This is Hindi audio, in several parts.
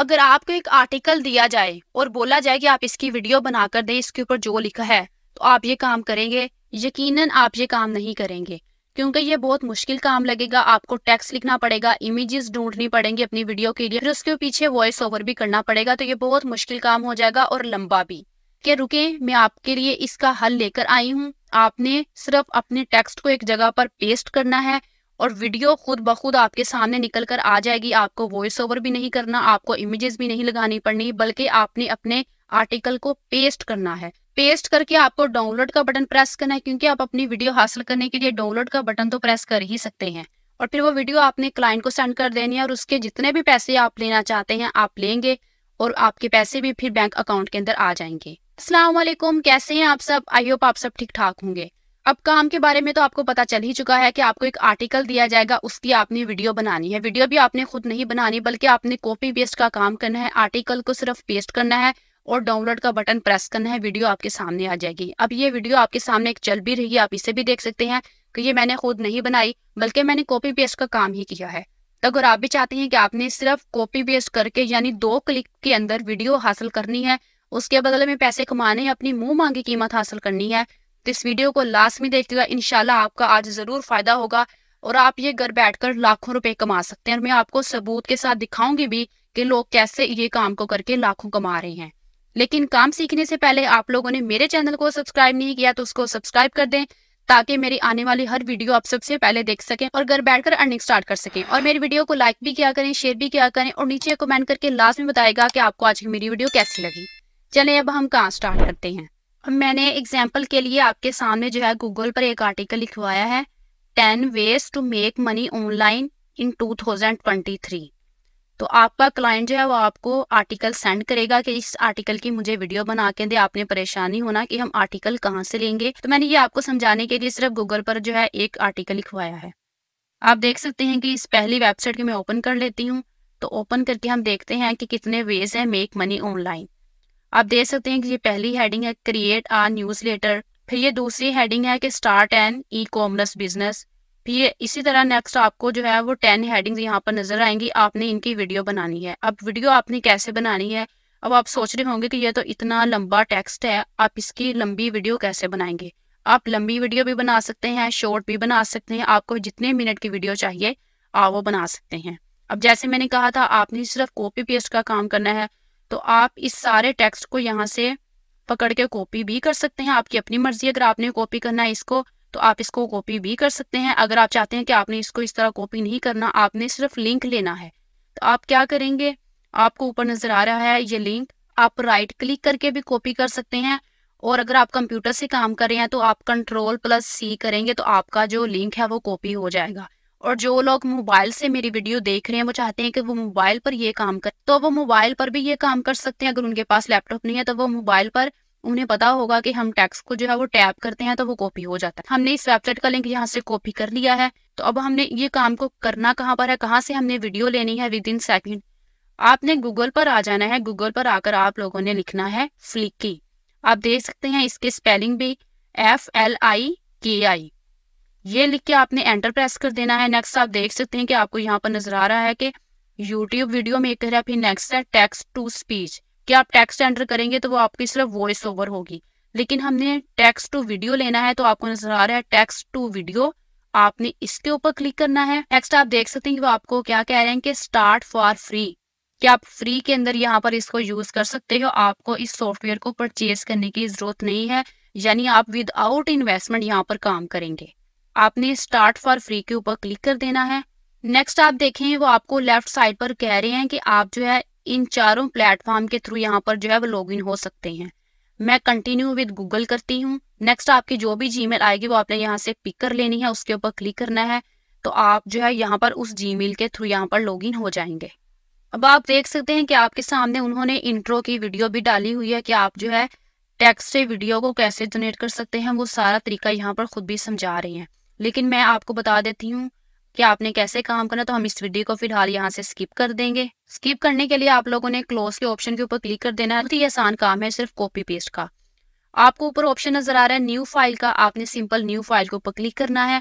अगर आपको एक आर्टिकल दिया जाए और बोला जाए कि आप इसकी वीडियो बनाकर दें इसके ऊपर जो लिखा है तो आप ये काम करेंगे यकीनन आप ये काम नहीं करेंगे क्योंकि ये बहुत मुश्किल काम लगेगा आपको टेक्स्ट लिखना पड़ेगा इमेजेस ढूंढनी पड़ेंगी अपनी वीडियो के लिए फिर उसके पीछे वॉइस ओवर भी करना पड़ेगा तो ये बहुत मुश्किल काम हो जाएगा और लंबा भी के रुके मैं आपके लिए इसका हल लेकर आई हूँ आपने सिर्फ अपने टेक्स्ट को एक जगह पर पेस्ट करना है और वीडियो खुद ब खुद आपके सामने निकल कर आ जाएगी आपको वॉइस ओवर भी नहीं करना आपको इमेजेस भी नहीं लगानी पड़नी बल्कि आपने अपने आर्टिकल को पेस्ट करना है पेस्ट करके आपको डाउनलोड का बटन प्रेस करना है क्योंकि आप अपनी वीडियो हासिल करने के लिए डाउनलोड का बटन तो प्रेस कर ही सकते हैं और फिर वो वीडियो आपने क्लाइंट को सेंड कर देनी है और उसके जितने भी पैसे आप लेना चाहते हैं आप लेंगे और आपके पैसे भी फिर बैंक अकाउंट के अंदर आ जाएंगे असलामेकुम कैसे हैं आप सब आई होप आप सब ठीक ठाक होंगे अब काम के बारे में तो आपको पता चल ही चुका है कि आपको एक आर्टिकल दिया जाएगा उसकी आपने वीडियो बनानी है वीडियो भी आपने खुद नहीं बनानी बल्कि आपने कॉपी पेस्ट का काम करना है आर्टिकल को सिर्फ पेस्ट करना है और डाउनलोड का बटन प्रेस करना है वीडियो आपके सामने आ जाएगी अब ये वीडियो आपके सामने एक चल भी रही है आप इसे भी देख सकते हैं कि ये मैंने खुद नहीं बनाई बल्कि मैंने कॉपी पेस्ट का काम ही किया है अगर आप भी चाहते हैं कि आपने सिर्फ कॉपी पेस्ट करके यानी दो क्लिक के अंदर वीडियो हासिल करनी है उसके बदले में पैसे कमाने अपनी मुंह मांगी कीमत हासिल करनी है तो इस वीडियो को लास्ट में देखिएगा इनशाला आपका आज जरूर फायदा होगा और आप ये घर बैठकर लाखों रुपए कमा सकते हैं और मैं आपको सबूत के साथ दिखाऊंगी भी कि लोग कैसे ये काम को करके लाखों कमा रहे हैं लेकिन काम सीखने से पहले आप लोगों ने मेरे चैनल को सब्सक्राइब नहीं किया तो उसको सब्सक्राइब कर दें ताकि मेरी आने वाली हर वीडियो आप सबसे पहले देख सकें और घर बैठकर अर्निंग स्टार्ट कर सकें और मेरी वीडियो को लाइक भी किया करें शेयर भी किया करें और नीचे कमेंट करके लास्ट में बताएगा कि आपको आज की मेरी वीडियो कैसी लगी चले अब हम कहाँ स्टार्ट करते हैं मैंने एग्जाम्पल के लिए आपके सामने जो है गूगल पर एक आर्टिकल लिखवाया है ten ways to make money online in 2023 तो आपका क्लाइंट जो है वो आपको आर्टिकल सेंड करेगा कि इस आर्टिकल की मुझे वीडियो बना के दे आपने परेशानी होना कि हम आर्टिकल कहाँ से लेंगे तो मैंने ये आपको समझाने के लिए सिर्फ गूगल पर जो है एक आर्टिकल लिखवाया है आप देख सकते हैं कि इस पहली वेबसाइट के मैं ओपन कर लेती हूँ तो ओपन करके हम देखते हैं कि कितने वेज है मेक मनी ऑनलाइन आप देख सकते हैं कि ये पहली हेडिंग है क्रिएट आ न्यूज लेटर फिर ये दूसरी हेडिंग है कि start an e commerce business फिर ये इसी तरह नेक्स्ट आपको जो है वो टेन हेडिंग्स यहाँ पर नजर आएंगी आपने इनकी वीडियो बनानी है अब वीडियो आपने कैसे बनानी है अब आप सोच रहे होंगे कि ये तो इतना लंबा टेक्स्ट है आप इसकी लंबी वीडियो कैसे बनाएंगे आप लंबी वीडियो भी बना सकते हैं शॉर्ट भी बना सकते हैं आपको जितने मिनट की वीडियो चाहिए आप वो बना सकते हैं अब जैसे मैंने कहा था आपने सिर्फ कॉपी पेस्ट का काम करना है तो आप इस सारे टेक्स्ट को यहाँ से पकड़ के कॉपी भी कर सकते हैं आपकी अपनी मर्जी अगर आपने कॉपी करना है इसको तो आप इसको कॉपी भी कर सकते हैं अगर आप चाहते हैं कि आपने इसको इस तरह कॉपी नहीं करना आपने सिर्फ लिंक लेना है तो आप क्या करेंगे आपको ऊपर नजर आ रहा है ये लिंक आप राइट क्लिक करके भी कॉपी कर सकते हैं और अगर आप कंप्यूटर से काम कर रहे हैं तो आप कंट्रोल प्लस सी करेंगे तो आपका जो लिंक है वो कॉपी हो जाएगा और जो लोग मोबाइल से मेरी वीडियो देख रहे हैं वो चाहते हैं कि वो मोबाइल पर ये काम कर तो वो मोबाइल पर भी ये काम कर सकते हैं अगर उनके पास लैपटॉप नहीं है तो वो मोबाइल पर उन्हें पता होगा कि हम टेक्स्ट को जो है वो टैप करते हैं तो वो कॉपी हो जाता है हमने इस वेबसाइट का लिंक यहाँ से कॉपी कर लिया है तो अब हमने ये काम को करना कहाँ पर है कहाँ से हमने वीडियो लेनी है विद इन सेकेंड आपने गूगल पर आ जाना है गूगल पर आकर आप लोगों ने लिखना है फ्लिकी आप देख सकते हैं इसके स्पेलिंग भी एफ एल आई के आई ये लिख के आपने एंटर प्रेस कर देना है नेक्स्ट आप देख सकते हैं कि आपको यहाँ पर नजर आ रहा है कि यूट्यूब वीडियो रहा है फिर नेक्स्ट है टेक्स्ट टू स्पीच कि आप टेक्स्ट एंटर करेंगे तो वो आपकी सिर्फ वॉइस ओवर होगी लेकिन हमने टेक्स्ट टू वीडियो लेना है तो आपको नजर आ रहा है टेक्स्ट टू वीडियो आपने इसके ऊपर क्लिक करना है नेक्स्ट आप देख सकते हैं कि वो आपको क्या कह रहे हैं कि स्टार्ट फॉर फ्री कि आप फ्री के अंदर यहाँ पर इसको यूज कर सकते हो आपको इस सॉफ्टवेयर को परचेज करने की जरूरत नहीं है यानी आप विदाउट इन्वेस्टमेंट यहाँ पर काम करेंगे आपने स्टार्ट फॉर फ्री के ऊपर क्लिक कर देना है नेक्स्ट आप देखें वो आपको लेफ्ट साइड पर कह रहे हैं कि आप जो है इन चारों प्लेटफॉर्म के थ्रू यहाँ पर जो है वो लॉग इन हो सकते हैं मैं कंटिन्यू विद गूगल करती हूँ नेक्स्ट आपकी जो भी जी आएगी वो आपने यहाँ से पिक कर लेनी है उसके ऊपर क्लिक करना है तो आप जो है यहाँ पर उस जी के थ्रू यहाँ पर लॉग हो जाएंगे अब आप देख सकते हैं कि आपके सामने उन्होंने इंट्रो की वीडियो भी डाली हुई है कि आप जो है टेक्स्ट से वीडियो को कैसे जनरेट कर सकते हैं वो सारा तरीका यहाँ पर खुद भी समझा रहे हैं लेकिन मैं आपको बता देती हूँ कि आपने कैसे काम करना तो हम इस वीडियो को फिलहाल यहाँ से स्किप कर देंगे स्किप करने के लिए आप लोगों ने क्लोज के ऑप्शन के ऊपर क्लिक कर देना है बहुत ही आसान काम है सिर्फ कॉपी पेस्ट का आपको ऊपर ऑप्शन नजर आ रहा है न्यू फाइल का आपने सिंपल न्यू फाइल के ऊपर क्लिक करना है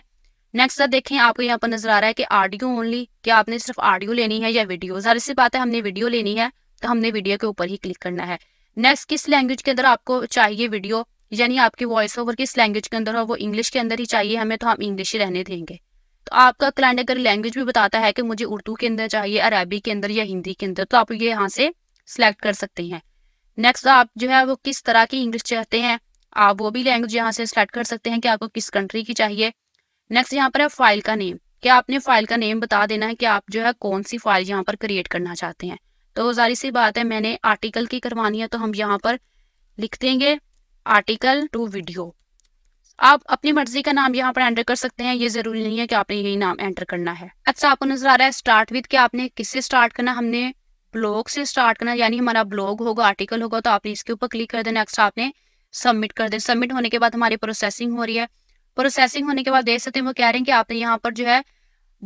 नेक्स्ट देखें आपको यहाँ पर नजर आ रहा है कि ऑडियो ओनली क्या आपने सिर्फ ऑडियो लेनी है या वीडियो जारी सी बात है हमने वीडियो लेनी है तो हमने वीडियो के ऊपर ही क्लिक करना है नेक्स्ट किस लैंग्वेज के अंदर आपको चाहिए वीडियो यानी आपके वॉइस ओवर किस लैंग्वेज के अंदर हो वो इंग्लिश के अंदर ही चाहिए हमें तो हम इंग्लिश ही रहने देंगे तो आपका क्लाइंट अगर लैंग्वेज भी बताता है कि मुझे उर्दू के अंदर चाहिए अरबी के अंदर या हिंदी के अंदर तो आप ये यहाँ से सिलेक्ट कर सकते हैं नेक्स्ट आप जो है वो किस तरह की इंग्लिश चाहते हैं आप वो भी लैंग्वेज यहाँ से सिलेक्ट कर सकते हैं कि आपको किस कंट्री की चाहिए नेक्स्ट यहाँ पर है फाइल का नेम क्या आपने फाइल का नेम बता देना है कि आप जो है कौन सी फाइल यहाँ पर क्रिएट करना चाहते हैं तो जारी सी बात है मैंने आर्टिकल की करवानी है तो हम यहाँ पर लिख देंगे आर्टिकल टू वीडियो आप अपनी मर्जी का नाम यहाँ पर एंटर कर सकते हैं ये जरूरी नहीं है कि आपने यही नाम एंटर करना है अच्छा आपको नजर आ रहा है स्टार्ट विद कि आपने किससे स्टार्ट करना हमने ब्लॉग से स्टार्ट करना यानी हमारा ब्लॉग होगा आर्टिकल होगा तो आपने इसके ऊपर क्लिक कर देना नेक्स्ट आपने सबमिट कर देना सबमिट होने के बाद हमारी प्रोसेसिंग हो रही है प्रोसेसिंग होने के बाद देख सकते हैं वो कह रहे हैं कि आपने यहाँ पर जो है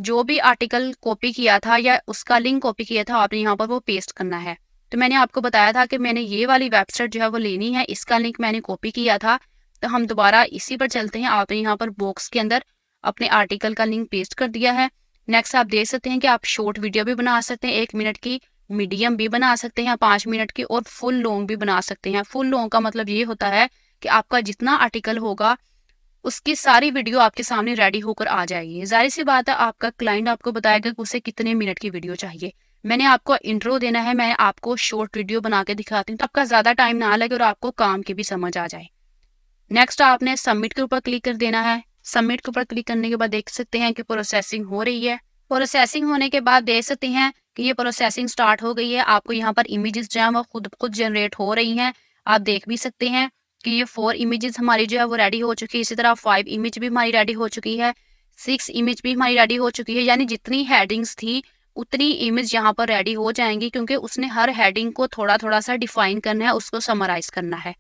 जो भी आर्टिकल कॉपी किया था या उसका लिंक कॉपी किया था आपने यहाँ पर वो पेस्ट करना है तो मैंने आपको बताया था कि मैंने ये वाली वेबसाइट जो है वो लेनी है इसका लिंक मैंने कॉपी किया था तो हम दोबारा इसी पर चलते हैं आपने यहाँ पर बॉक्स के अंदर अपने आर्टिकल का लिंक पेस्ट कर दिया है नेक्स्ट आप देख सकते हैं कि आप शॉर्ट वीडियो भी बना सकते हैं एक मिनट की मीडियम भी बना सकते हैं पांच मिनट की और फुल लॉन्ग भी बना सकते हैं फुल लॉन्ग का मतलब ये होता है कि आपका जितना आर्टिकल होगा उसकी सारी वीडियो आपके सामने रेडी होकर आ जाएगी जाहिर सी बात है आपका क्लाइंट आपको बताएगा कि उसे कितने मिनट की वीडियो चाहिए मैंने आपको इंट्रो देना है मैं आपको शॉर्ट वीडियो बना के दिखाती हूँ तो आपका ज़्यादा टाइम ना लगे और आपको काम की भी समझ आ जाए नेक्स्ट आपने सबमिट के ऊपर क्लिक कर देना है सबमिट के ऊपर क्लिक करने के बाद देख सकते हैं कि प्रोसेसिंग हो रही है प्रोसेसिंग होने के बाद देख सकते हैं कि ये प्रोसेसिंग स्टार्ट हो गई है आपको यहाँ पर इमेजेस जो है वो खुद खुद जनरेट हो रही हैं आप देख भी सकते हैं कि ये फोर इमेजेस हमारी जो है वो रेडी हो चुकी है इसी तरह फाइव इमेज भी हमारी रेडी हो चुकी है सिक्स इमेज भी हमारी रेडी हो चुकी है यानी जितनी हेडिंग्स थी उतनी इमेज यहाँ पर रेडी हो जाएंगी क्योंकि उसने हर हेडिंग को थोड़ा थोड़ा सा डिफाइन करना है उसको समराइज करना है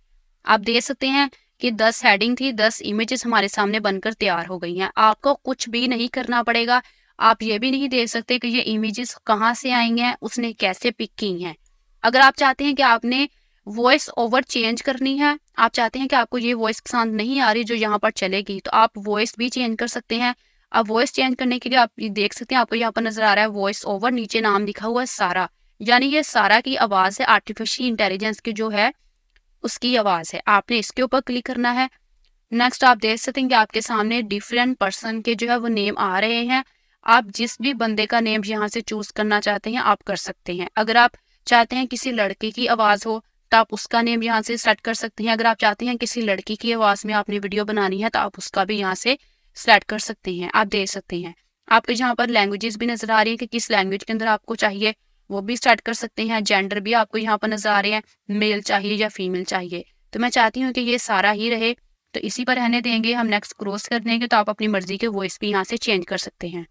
आप देख सकते हैं कि 10 हेडिंग थी 10 इमेजेस हमारे सामने बनकर तैयार हो गई हैं आपको कुछ भी नहीं करना पड़ेगा आप ये भी नहीं देख सकते कि ये इमेजेस कहाँ से आई हैं उसने कैसे पिक की हैं अगर आप चाहते हैं कि आपने वॉइस ओवर चेंज करनी है आप चाहते हैं कि आपको ये वॉइस पसंद नहीं आ रही जो यहाँ पर चलेगी तो आप वॉइस भी चेंज कर सकते हैं अब वॉइस चेंज करने के लिए आप ये देख सकते हैं आपको यहाँ पर नजर आ रहा है वॉइस ओवर नीचे नाम लिखा हुआ है सारा यानी ये सारा की आवाज है आर्टिफिशियल इंटेलिजेंस की जो है उसकी आवाज है आपने इसके ऊपर क्लिक करना है नेक्स्ट आप देख सकते हैं कि आपके सामने डिफरेंट पर्सन के जो है वो नेम आ रहे हैं आप जिस भी बंदे का नेम यहाँ से चूज करना चाहते हैं आप कर सकते हैं अगर आप चाहते हैं किसी लड़के की आवाज हो तो आप उसका नेम यहाँ से सेट कर सकते हैं अगर आप चाहते हैं किसी लड़की की आवाज में आपने वीडियो बनानी है तो आप उसका भी यहाँ से सेलेक्ट कर सकते हैं आप दे सकते हैं आपके यहाँ पर लैंग्वेजेस भी नजर आ रही है कि किस लैंग्वेज के अंदर आपको चाहिए वो भी स्टार्ट कर सकते हैं जेंडर भी आपको यहाँ पर नजर आ रहे हैं मेल चाहिए या फीमेल चाहिए तो मैं चाहती हूँ कि ये सारा ही रहे तो इसी पर रहने देंगे हम नेक्स्ट क्रॉस कर देंगे तो आप अपनी मर्जी के वॉइस भी यहाँ से चेंज कर सकते हैं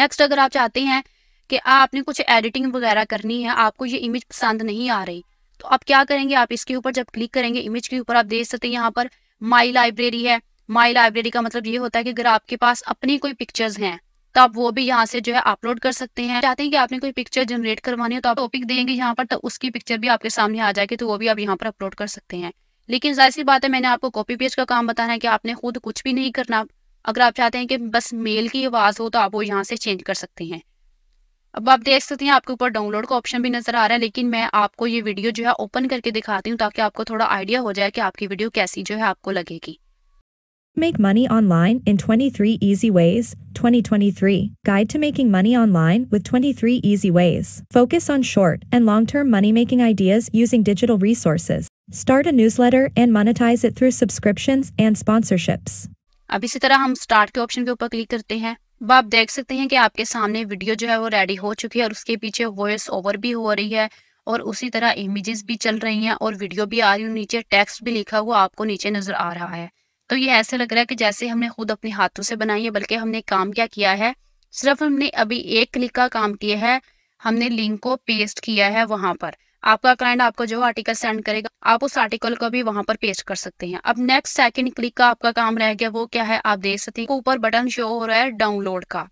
नेक्स्ट अगर आप चाहते हैं कि आपने कुछ एडिटिंग वगैरह करनी है आपको ये इमेज पसंद नहीं आ रही तो आप क्या करेंगे आप इसके ऊपर जब क्लिक करेंगे इमेज के ऊपर आप देख सकते हैं यहाँ पर माई लाइब्रेरी है माई लाइब्रेरी का मतलब ये होता है कि अगर आपके पास अपनी कोई पिक्चर्स हैं तो आप वो भी यहाँ से जो है अपलोड कर सकते हैं चाहते हैं कि आपने कोई पिक्चर जनरेट करवानी हो तो आप टॉपिक देंगे यहाँ पर तो उसकी पिक्चर भी आपके सामने आ जाएगी तो वो भी आप यहाँ पर अपलोड कर सकते हैं लेकिन जाहिर सी बात है मैंने आपको कॉपी पेज का काम बताना है कि आपने खुद कुछ भी नहीं करना अगर आप चाहते हैं कि बस मेल की आवाज़ हो तो आप वो यहाँ से चेंज कर सकते हैं अब आप देख सकते हैं आपके ऊपर डाउनलोड का ऑप्शन भी नजर आ रहा है लेकिन मैं आपको ये वीडियो जो है ओपन करके दिखाती हूँ ताकि आपको थोड़ा आइडिया हो जाए कि आपकी वीडियो कैसी जो है आपको लगेगी Make money online in 23 easy ways, 2023. Guide to making money online with 23 easy ways. Focus on short and long-term money-making ideas using digital resources. Start a newsletter and monetize it through subscriptions and sponsorships. अब इसी तरह हम start के ऑप्शन के ऊपर क्लिक करते हैं अब आप देख सकते हैं कि आपके सामने वीडियो जो है वो रेडी हो चुकी है और उसके पीछे वॉइस ओवर भी हो रही है और उसी तरह इमेजेस भी चल रही हैं और वीडियो भी आ रही है नीचे टेक्स्ट भी लिखा हुआ आपको नीचे नजर आ रहा है तो ये ऐसे लग रहा है कि जैसे हमने खुद अपने हाथों से बनाई है बल्कि हमने काम क्या किया है सिर्फ हमने अभी एक क्लिक का काम किया है हमने लिंक को पेस्ट किया है वहां पर आपका क्लाइंट आपको जो आर्टिकल सेंड करेगा आप उस आर्टिकल को भी वहां पर पेस्ट कर सकते हैं अब नेक्स्ट सेकंड क्लिक का आपका काम रह गया वो क्या है आप देख सकते हैं ऊपर बटन शो हो रहा है डाउनलोड का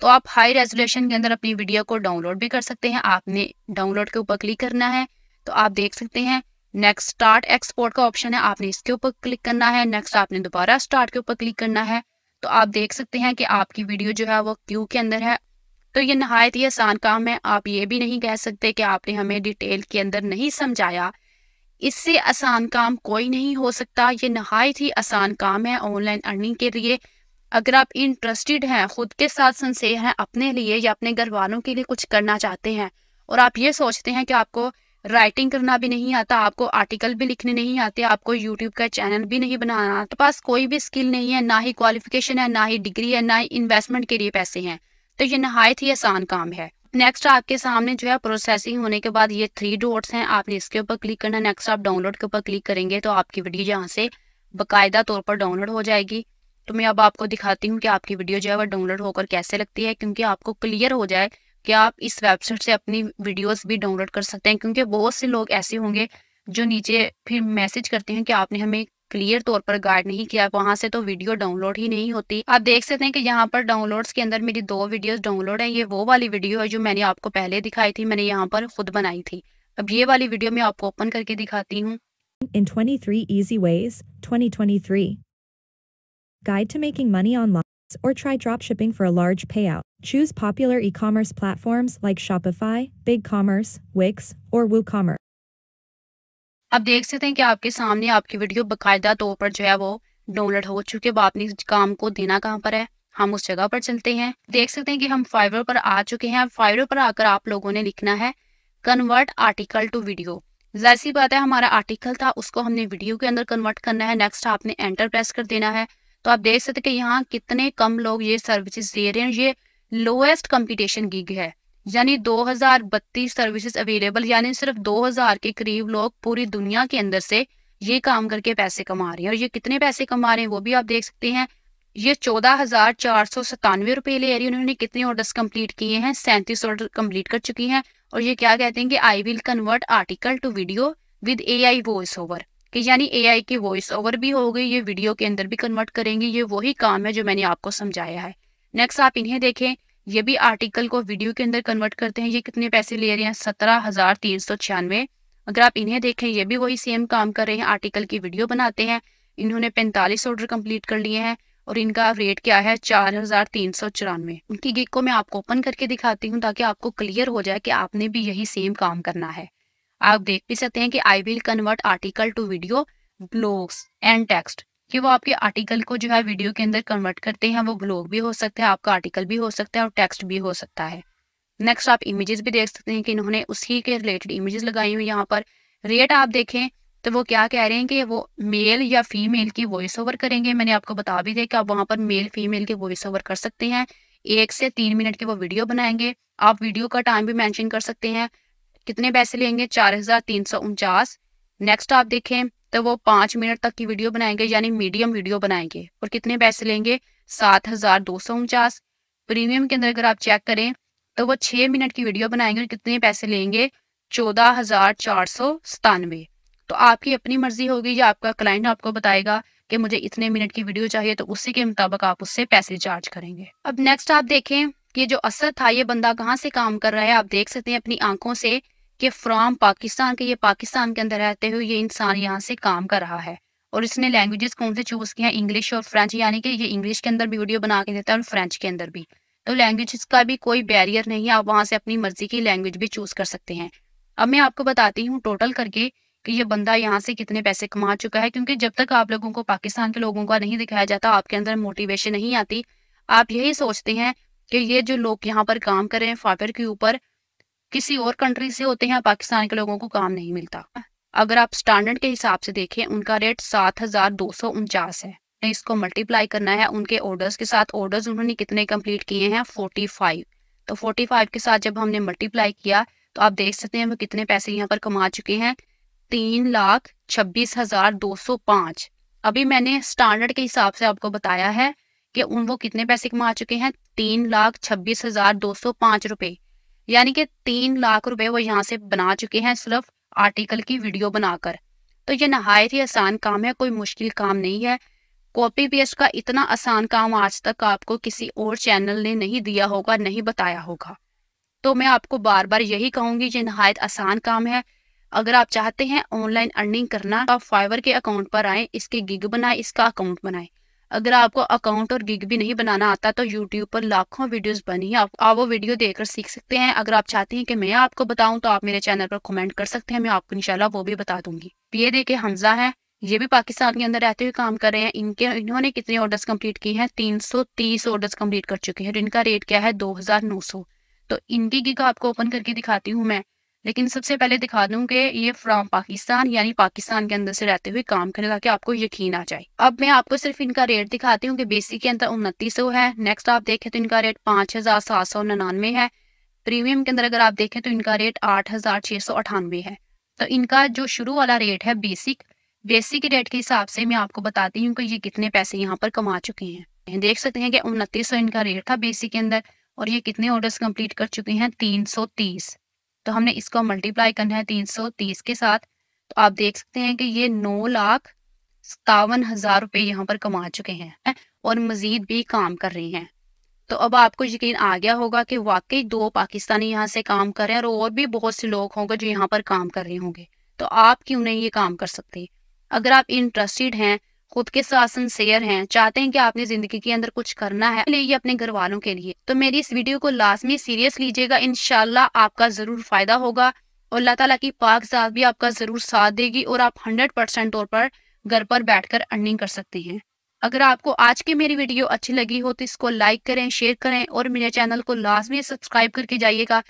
तो आप हाई रेजोल्यूशन के अंदर अपनी वीडियो को डाउनलोड भी कर सकते हैं आपने डाउनलोड के ऊपर क्लिक करना है तो आप देख सकते हैं नेक्स्ट स्टार्ट एक्सपोर्ट का ऑप्शन है आपने इसके ऊपर क्लिक करना है नेक्स्ट आपने दोबारा स्टार्ट के ऊपर क्लिक करना है तो आप देख सकते हैं कि आपकी वीडियो जो है वो क्यू के अंदर है तो ये नहायत ही आसान काम है आप ये भी नहीं कह सकते कि आपने हमें डिटेल के अंदर नहीं समझाया इससे आसान काम कोई नहीं हो सकता ये नहायत ही आसान काम है ऑनलाइन अर्निंग के लिए अगर आप इंटरेस्टेड हैं खुद के साथ संशय हैं अपने लिए या अपने घर वालों के लिए कुछ करना चाहते हैं और आप ये सोचते हैं कि आपको राइटिंग करना भी नहीं आता आपको आर्टिकल भी लिखने नहीं आते आपको यूट्यूब का चैनल भी नहीं बनाना आपके तो पास कोई भी स्किल नहीं है ना ही क्वालिफिकेशन है ना ही डिग्री है ना ही इन्वेस्टमेंट के लिए पैसे हैं तो ये नहायत ही आसान काम है नेक्स्ट आपके सामने जो है प्रोसेसिंग होने के बाद ये थ्री डॉट्स हैं आपने इसके ऊपर क्लिक करना नेक्स्ट आप डाउनलोड के ऊपर क्लिक करेंगे तो आपकी वीडियो यहाँ से बाकायदा तौर पर डाउनलोड हो जाएगी तो मैं अब आपको दिखाती हूँ कि आपकी वीडियो जो है वो डाउनलोड होकर कैसे लगती है क्योंकि आपको क्लियर हो जाए कि आप इस वेबसाइट से अपनी वीडियोस भी डाउनलोड कर सकते हैं क्योंकि बहुत से लोग ऐसे होंगे जो नीचे फिर मैसेज करते हैं कि आपने हमें क्लियर तौर पर गाइड नहीं किया वहां से तो वीडियो डाउनलोड ही नहीं होती आप देख सकते हैं कि यहाँ पर डाउनलोड्स के अंदर मेरी दो वीडियोस डाउनलोड है ये वो वाली वीडियो है जो मैंने आपको पहले दिखाई थी मैंने यहाँ पर खुद बनाई थी अब ये वाली वीडियो मैं आपको ओपन करके दिखाती हूँ In twenty Easy Ways 2023 Guide to Making Money Online or Try Dropshipping for a Large Payout Choose popular e-commerce platforms like Shopify, BigCommerce, Wix, or WooCommerce. अब देख सकते हैं कि आपके सामने आपकी वीडियो बकायदा तौर पर जो है वो डाउनलोड हो चुके है अब काम को देना कहाँ पर है हम उस जगह पर चलते हैं देख सकते हैं कि हम फाइवर पर आ चुके हैं फाइवर पर आकर आप लोगों ने लिखना है कन्वर्ट आर्टिकल टू वीडियो जैसी बात है हमारा आर्टिकल था उसको हमने वीडियो के अंदर कन्वर्ट करना है नेक्स्ट आपने एंटर प्रेस कर देना है तो आप देख सकते हैं कि यहाँ कितने कम लोग ये सर्विसेज दे रहे हैं ये लोएस्ट कंपटीशन गिग है यानी 2032 सर्विसेज अवेलेबल यानी सिर्फ 2000 के करीब लोग पूरी दुनिया के अंदर से ये काम करके पैसे कमा रहे हैं और ये कितने पैसे कमा रहे हैं वो भी आप देख सकते हैं ये चौदह हजार चार सौ सतानवे रुपए ले रही उन्होंने कितने ऑर्डर्स कंप्लीट किए हैं सैंतीस ऑर्डर कंप्लीट कर चुकी हैं और ये क्या कहते हैं कि I will convert article to video with A I voiceover कि यानी ए आई की वॉइस ओवर भी हो गई ये वीडियो के अंदर भी कन्वर्ट करेंगे ये वही काम है जो मैंने आपको समझाया है नेक्स्ट आप इन्हें देखें ये भी आर्टिकल को वीडियो के अंदर कन्वर्ट करते हैं ये कितने पैसे ले रहे हैं सत्रह हजार तीन सौ छियानवे अगर आप इन्हें देखें ये भी वही सेम काम कर रहे हैं आर्टिकल की वीडियो बनाते हैं इन्होंने पैंतालीस ऑर्डर कंप्लीट कर लिए हैं और इनका रेट क्या है चार हजार तीन सौ चौरानवे उनकी गिग को मैं आपको ओपन करके दिखाती हूँ ताकि आपको क्लियर हो जाए कि आपने भी यही सेम काम करना है आप देख भी सकते हैं कि I will convert article to video blogs and text कि वो आपके आर्टिकल को जो है वीडियो के अंदर कन्वर्ट करते हैं वो ब्लॉग भी हो सकता है आपका आर्टिकल भी हो सकता है और टेक्स्ट भी हो सकता है नेक्स्ट आप इमेजेस भी देख सकते हैं कि इन्होंने उसी के रिलेटेड इमेजेस लगाई हुई यहाँ पर रेट आप देखें तो वो क्या कह रहे हैं कि वो मेल या फीमेल की वॉइस ओवर करेंगे मैंने आपको बता भी दिया कि आप वहाँ पर मेल फीमेल की वॉइस ओवर कर सकते हैं एक से तीन मिनट के वो वीडियो बनाएंगे आप वीडियो का टाइम भी मैंशन कर सकते हैं कितने पैसे लेंगे चार हजार तीन सौ उनचास नेक्स्ट आप देखें तो वो पांच मिनट तक की वीडियो बनाएंगे यानी मीडियम वीडियो बनाएंगे और कितने पैसे लेंगे सात हजार दो सौ उनचास प्रीमियम के अंदर अगर आप चेक करें तो वो छह मिनट की वीडियो बनाएंगे और कितने पैसे लेंगे चौदह हजार चार सौ सतानवे तो आपकी अपनी मर्जी होगी या आपका क्लाइंट आपको बताएगा कि मुझे इतने मिनट की वीडियो चाहिए तो उसी के मुताबिक आप उससे पैसे चार्ज करेंगे अब नेक्स्ट आप देखें कि जो असर था ये बंदा कहाँ से काम कर रहा है आप देख सकते हैं अपनी आंखों से कि फ्रॉम पाकिस्तान के ये पाकिस्तान के अंदर रहते हुए ये इंसान यहाँ से काम कर रहा है और इसने लैंग्वेजेस कौन से चूज किया इंग्लिश और फ्रेंच यानी कि ये इंग्लिश के अंदर भी वीडियो बना के देता है और फ्रेंच के अंदर भी तो लैंग्वेज का भी कोई बैरियर नहीं है आप वहाँ से अपनी मर्जी की लैंग्वेज भी चूज कर सकते हैं अब मैं आपको बताती हूँ टोटल करके कि ये बंदा यहाँ से कितने पैसे कमा चुका है क्योंकि जब तक आप लोगों को पाकिस्तान के लोगों का नहीं दिखाया जाता आपके अंदर मोटिवेशन नहीं आती आप यही सोचते हैं कि ये जो लोग यहाँ पर काम कर रहे हैं फाइबर के ऊपर किसी और कंट्री से होते हैं या पाकिस्तान के लोगों को काम नहीं मिलता अगर आप स्टैंडर्ड के हिसाब से देखें उनका रेट सात हजार दो सौ उनचास है इसको मल्टीप्लाई करना है उनके ऑर्डर्स के साथ ऑर्डर्स उन्होंने कितने कंप्लीट किए हैं फोर्टी फाइव तो फोर्टी फाइव के साथ जब हमने मल्टीप्लाई किया तो आप देख सकते हैं वो कितने पैसे यहाँ पर कमा चुके हैं तीन लाख छब्बीस हजार दो सौ पांच अभी मैंने स्टैंडर्ड के हिसाब से आपको बताया है कि उन वो कितने पैसे कमा चुके हैं तीन लाख छब्बीस हजार दो सौ पांच रुपए यानी कि तीन लाख रुपए वो यहाँ से बना चुके हैं सिर्फ आर्टिकल की वीडियो बनाकर तो ये नहायत ही आसान काम है कोई मुश्किल काम नहीं है कॉपी पेस्ट का इतना आसान काम आज तक आपको किसी और चैनल ने नहीं दिया होगा नहीं बताया होगा तो मैं आपको बार बार यही कहूंगी ये नहायत आसान काम है अगर आप चाहते हैं ऑनलाइन अर्निंग करना तो आप फाइवर के अकाउंट पर आए इसके गिग बनाए इसका अकाउंट बनाए अगर आपको अकाउंट और गिग भी नहीं बनाना आता तो यूट्यूब पर लाखों वीडियोस बनी है आप, आप वो वीडियो देखकर सीख सकते हैं अगर आप चाहते हैं कि मैं आपको बताऊं तो आप मेरे चैनल पर कमेंट कर सकते हैं मैं आपको इंशाल्लाह वो भी बता दूंगी ये देखे हमजा है ये भी पाकिस्तान के अंदर रहते हुए काम कर रहे हैं इनके इन्होंने कितने ऑर्डर कम्प्लीट किए हैं 330 ऑर्डर्स कंप्लीट कर चुके हैं और इनका रेट क्या है दो तो इनकी गिग आपको ओपन करके दिखाती हूँ मैं लेकिन सबसे पहले दिखा दूं कि ये फ्रॉम पाकिस्तान यानी पाकिस्तान के अंदर से रहते हुए काम करें ताकि आपको यकीन आ जाए अब मैं आपको सिर्फ इनका रेट दिखाती हूँ कि बेसिक के अंदर उनतीस सौ है नेक्स्ट आप देखें तो इनका रेट पाँच हजार सात सौ निन्यानवे है प्रीमियम के अंदर अगर आप देखें तो इनका रेट आठ हजार छह सौ अठानवे है तो इनका जो शुरू वाला रेट है बेसिक बेसिक रेट के हिसाब से मैं आपको बताती हूँ कि ये कितने पैसे यहाँ पर कमा चुके हैं देख सकते हैं कि उनतीस सौ इनका रेट था बेसिक के अंदर और ये कितने ऑर्डर्स कंप्लीट कर चुके हैं तीन सौ तीस तो हमने इसको मल्टीप्लाई करना है तीन सौ तीस के साथ तो आप देख सकते हैं कि ये नौ लाख सतावन हजार रुपये यहाँ पर कमा चुके हैं और मजीद भी काम कर रहे हैं तो अब आपको यकीन आ गया होगा कि वाकई दो पाकिस्तानी यहाँ से काम कर रहे हैं और और भी बहुत से लोग होंगे जो यहाँ पर काम कर रहे होंगे तो आप क्यों नहीं ये काम कर सकते अगर आप इंटरेस्टेड हैं खुद के शासन शेयर हैं चाहते हैं कि आपने जिंदगी के अंदर कुछ करना है ये अपने घर वालों के लिए तो मेरी इस वीडियो को लास्ट में सीरियस लीजिएगा इनशाला आपका जरूर फायदा होगा और अल्लाह तला की पाक जात भी आपका जरूर साथ देगी और आप हंड्रेड परसेंट तौर पर घर पर बैठ अर्निंग कर सकते हैं अगर आपको आज की मेरी वीडियो अच्छी लगी हो तो इसको लाइक करें शेयर करें और मेरे चैनल को लास्ट में सब्सक्राइब करके जाइएगा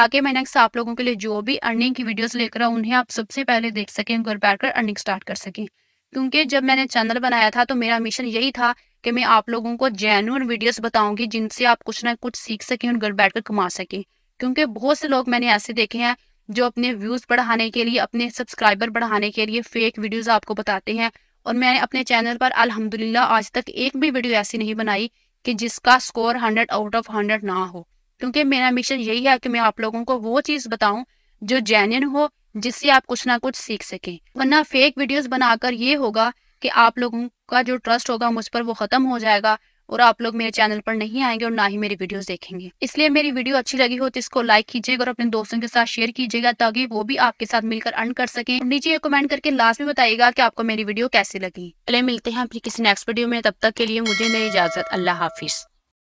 ताकि मैं नेक्स्ट आप लोगों के लिए जो भी अर्निंग की वीडियोस लेकर आऊँ उन्हें आप सबसे पहले देख सकें घर बैठकर अर्निंग स्टार्ट कर सकें क्योंकि जब मैंने चैनल बनाया था तो मेरा मिशन यही था कि मैं आप लोगों को जेन्यून वीडियोस बताऊंगी जिनसे आप कुछ ना कुछ सीख सकें और घर बैठकर कमा सकें क्योंकि बहुत से लोग मैंने ऐसे देखे हैं जो अपने व्यूज बढ़ाने के लिए अपने सब्सक्राइबर बढ़ाने के लिए फेक वीडियोज आपको बताते हैं और मैंने अपने चैनल पर अलहमदुल्ला आज तक एक भी वीडियो ऐसी नहीं बनाई कि जिसका score hundred out of hundred ना हो क्योंकि मेरा मिशन यही है कि मैं आप लोगों को वो चीज़ बताऊं जो जेन्यन हो जिससे आप कुछ ना कुछ सीख सकें वरना फेक वीडियोस बनाकर ये होगा कि आप लोगों का जो ट्रस्ट होगा मुझ पर वो ख़त्म हो जाएगा और आप लोग मेरे चैनल पर नहीं आएंगे और ना ही मेरी वीडियोस देखेंगे इसलिए मेरी वीडियो अच्छी लगी हो तो इसको लाइक कीजिएगा और अपने दोस्तों के साथ शेयर कीजिएगा ताकि वो भी आपके साथ मिलकर अर्न कर सके नीचे ये कमेंट करके लास्ट में बताइएगा कि आपको मेरी वीडियो कैसी लगी चले मिलते हैं अपनी किसी नेक्स्ट वीडियो में तब तक के लिए मुझे नई इजाजत अल्लाह हाफिज़